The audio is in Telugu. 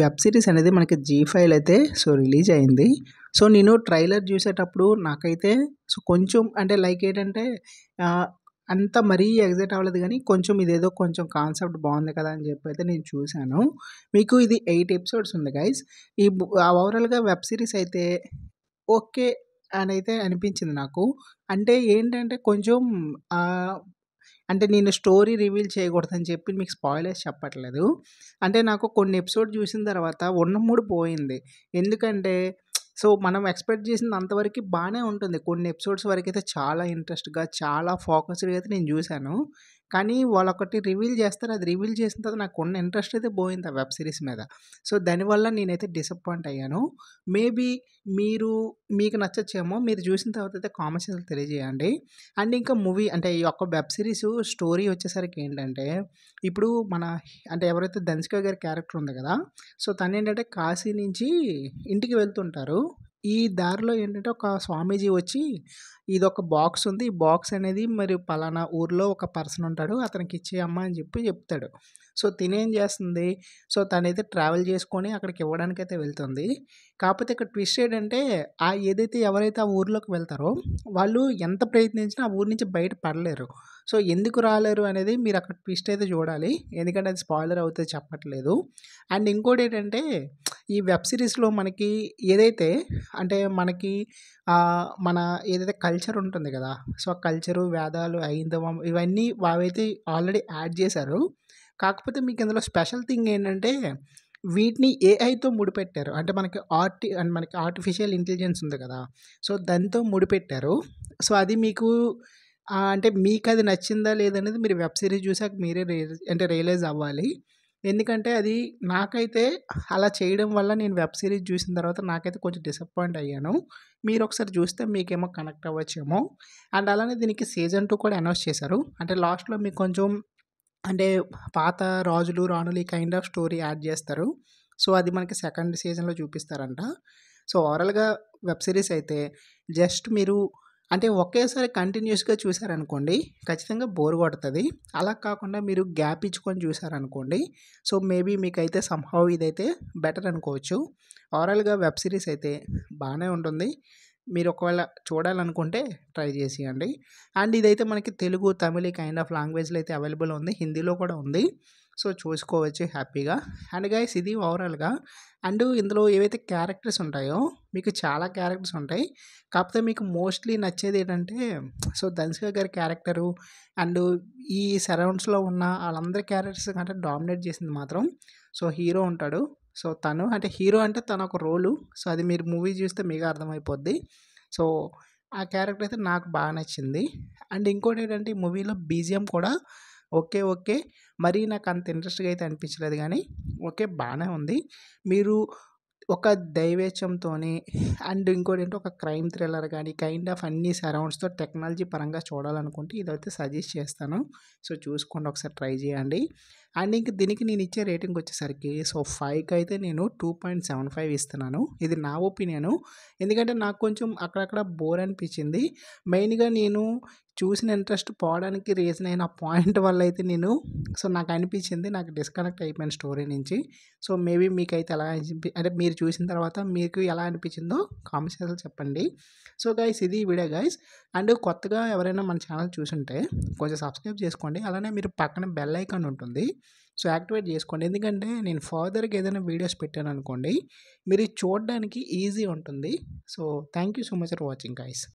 వెబ్ సిరీస్ అనేది మనకి జీ ఫైల్ అయితే సో రిలీజ్ అయింది సో నేను ట్రైలర్ చూసేటప్పుడు నాకైతే సో కొంచెం అంటే లైక్ ఏంటంటే అంత మరీ ఎగ్జైట్ అవ్వలేదు కానీ కొంచెం ఇదేదో కొంచెం కాన్సెప్ట్ బాగుంది కదా అని చెప్పి అయితే నేను చూశాను మీకు ఇది ఎయిట్ ఎపిసోడ్స్ ఉంది గైస్ ఈ ఓవరాల్గా వెబ్ సిరీస్ అయితే ఓకే అని అయితే అనిపించింది నాకు అంటే ఏంటంటే కొంచెం అంటే నేను స్టోరీ రివీల్ చేయకూడదని చెప్పి మీకు స్పాయిలర్స్ చెప్పట్లేదు అంటే నాకు కొన్ని ఎపిసోడ్ చూసిన తర్వాత ఉన్న మూడు పోయింది ఎందుకంటే సో మనం ఎక్స్పెక్ట్ చేసిన అంతవరకు బాగానే ఉంటుంది కొన్ని ఎపిసోడ్స్ వరకు అయితే చాలా ఇంట్రెస్ట్గా చాలా ఫోకస్డ్గా అయితే నేను చూశాను కానీ వాళ్ళు ఒకటి రివీల్ చేస్తారు అది రివీల్ చేసిన తర్వాత నాకు ఉన్న ఇంట్రెస్ట్ అయితే పోయింది ఆ వెబ్ సిరీస్ మీద సో దానివల్ల నేనైతే డిసప్పాయింట్ అయ్యాను మేబీ మీరు మీకు నచ్చచ్చేమో మీరు చూసిన తర్వాత అయితే కామర్షియల్ తెలియజేయండి అండ్ ఇంకా మూవీ అంటే ఈ యొక్క వెబ్ సిరీస్ స్టోరీ వచ్చేసరికి ఏంటంటే ఇప్పుడు మన అంటే ఎవరైతే ధన్సిక గారి క్యారెక్టర్ ఉంది కదా సో తను ఏంటంటే కాశీ నుంచి ఇంటికి వెళ్తుంటారు ఈ దారిలో ఏంటంటే ఒక స్వామీజీ వచ్చి ఇది ఒక బాక్స్ ఉంది ఈ బాక్స్ అనేది మరి పలానా ఊర్లో ఒక పర్సన్ ఉంటాడు అతనికి ఇచ్చే అమ్మ అని చెప్పి చెప్తాడు సో తినేం చేస్తుంది సో తనైతే ట్రావెల్ చేసుకొని అక్కడికి ఇవ్వడానికి అయితే వెళ్తుంది కాకపోతే ఇక్కడ ట్విస్ట్ ఏంటంటే ఆ ఏదైతే ఎవరైతే ఆ ఊర్లోకి వెళ్తారో వాళ్ళు ఎంత ప్రయత్నించినా ఆ ఊరి నుంచి బయట పడలేరు సో ఎందుకు రాలేరు అనేది మీరు అక్కడ ట్విస్ట్ అయితే చూడాలి ఎందుకంటే అది స్పాయిలర్ అవుతుంది చెప్పట్లేదు అండ్ ఇంకోటి ఏంటంటే ఈ వెబ్ సిరీస్లో మనకి ఏదైతే అంటే మనకి మన ఏదైతే కల్చర్ కల్చర్ ఉంటుంది కదా సో ఆ కల్చరు వేదాలు ఐందవం ఇవన్నీ వావైతే ఆల్రెడీ యాడ్ చేశారు కాకపోతే మీకు ఇందులో స్పెషల్ థింగ్ ఏంటంటే వీటిని ఏఐతో ముడిపెట్టారు అంటే మనకి ఆర్టి అండ్ మనకి ఆర్టిఫిషియల్ ఇంటెలిజెన్స్ ఉంది కదా సో దాంతో ముడిపెట్టారు సో అది మీకు అంటే మీకు అది నచ్చిందా లేదనేది మీరు వెబ్ సిరీస్ చూసాక మీరే అంటే రియలైజ్ అవ్వాలి ఎందుకంటే అది నాకైతే అలా చేయడం వల్ల నేను వెబ్ సిరీస్ చూసిన తర్వాత నాకైతే కొంచెం డిసప్పాయింట్ అయ్యాను మీరు ఒకసారి చూస్తే మీకేమో కనెక్ట్ అవ్వచ్చేమో అండ్ అలానే దీనికి సీజన్ టూ కూడా అనౌన్స్ చేశారు అంటే లాస్ట్లో మీకు కొంచెం అంటే పాత రాజులు రాణులు ఈ కైండ్ ఆఫ్ స్టోరీ యాడ్ చేస్తారు సో అది మనకి సెకండ్ సీజన్లో చూపిస్తారంట సో ఓవరాల్గా వెబ్ సిరీస్ అయితే జస్ట్ మీరు అంటే ఒకేసారి కంటిన్యూస్గా చూసారనుకోండి ఖచ్చితంగా బోర్ కొడుతుంది అలా కాకుండా మీరు గ్యాప్ ఇచ్చుకొని చూసారనుకోండి సో మేబీ మీకైతే సంహవ్ ఇదైతే బెటర్ అనుకోవచ్చు ఓవరాల్గా వెబ్ సిరీస్ అయితే బాగానే ఉంటుంది మీరు ఒకవేళ చూడాలనుకుంటే ట్రై చేసేయండి అండ్ ఇదైతే మనకి తెలుగు తమిళ కైండ్ ఆఫ్ లాంగ్వేజ్లో అయితే అవైలబుల్ ఉంది హిందీలో కూడా ఉంది సో చూసుకోవచ్చు హ్యాపీగా అండ్ గైస్ ఇది ఓవరాల్గా అండ్ ఇందులో ఏవైతే క్యారెక్టర్స్ ఉంటాయో మీకు చాలా క్యారెక్టర్స్ ఉంటాయి కాకపోతే మీకు మోస్ట్లీ నచ్చేది ఏంటంటే సో దన్సిగా గారి క్యారెక్టరు అండ్ ఈ సరౌండ్స్లో ఉన్న వాళ్ళందరి క్యారెక్టర్స్ కంటే డామినేట్ చేసింది మాత్రం సో హీరో ఉంటాడు సో తను అంటే హీరో అంటే తన ఒక రోలు సో అది మీరు మూవీ చూస్తే మీకు అర్థమైపోద్ది సో ఆ క్యారెక్టర్ అయితే నాకు బాగా నచ్చింది అండ్ ఇంకోటి ఏంటంటే ఈ మూవీలో బీజిఎం కూడా ఓకే ఓకే మరి నాకు అంత ఇంట్రెస్ట్గా అయితే అనిపించలేదు కానీ ఓకే బాగానే ఉంది మీరు ఒక దైవేచ్యంతో అండ్ ఇంకోటి ఏంటో ఒక క్రైమ్ థ్రిల్లర్ కానీ కైండ్ ఆఫ్ అన్ని సరౌండ్స్తో టెక్నాలజీ పరంగా చూడాలనుకుంటే ఇదైతే సజెస్ట్ చేస్తాను సో చూసుకోండి ఒకసారి ట్రై చేయండి అండ్ ఇంక దీనికి నేను ఇచ్చే రేటింగ్ వచ్చేసరికి సో ఫైవ్కి అయితే నేను టూ పాయింట్ సెవెన్ ఫైవ్ ఇస్తున్నాను ఇది నా ఒపీనియను ఎందుకంటే నాకు కొంచెం అక్కడక్కడ బోర్ అనిపించింది మెయిన్గా నేను చూసిన ఇంట్రెస్ట్ పోవడానికి రీజన్ అయిన పాయింట్ వల్ల అయితే నేను సో నాకు అనిపించింది నాకు డిస్కనెక్ట్ అయిపోయిన స్టోరీ నుంచి సో మేబీ మీకైతే ఎలా అనిపి అంటే మీరు చూసిన తర్వాత మీకు ఎలా అనిపించిందో కామెంట్స్ చెప్పండి సో గైస్ ఇది వీడియో గైస్ అండ్ కొత్తగా ఎవరైనా మన ఛానల్ చూసుంటే కొంచెం సబ్స్క్రైబ్ చేసుకోండి అలానే మీరు పక్కన బెల్ ఐకాన్ ఉంటుంది సో యాక్టివేట్ చేసుకోండి ఎందుకంటే నేను ఫర్దర్గా ఏదైనా వీడియోస్ పెట్టాను అనుకోండి మీరు చూడడానికి ఈజీ ఉంటుంది so thank you so much for watching guys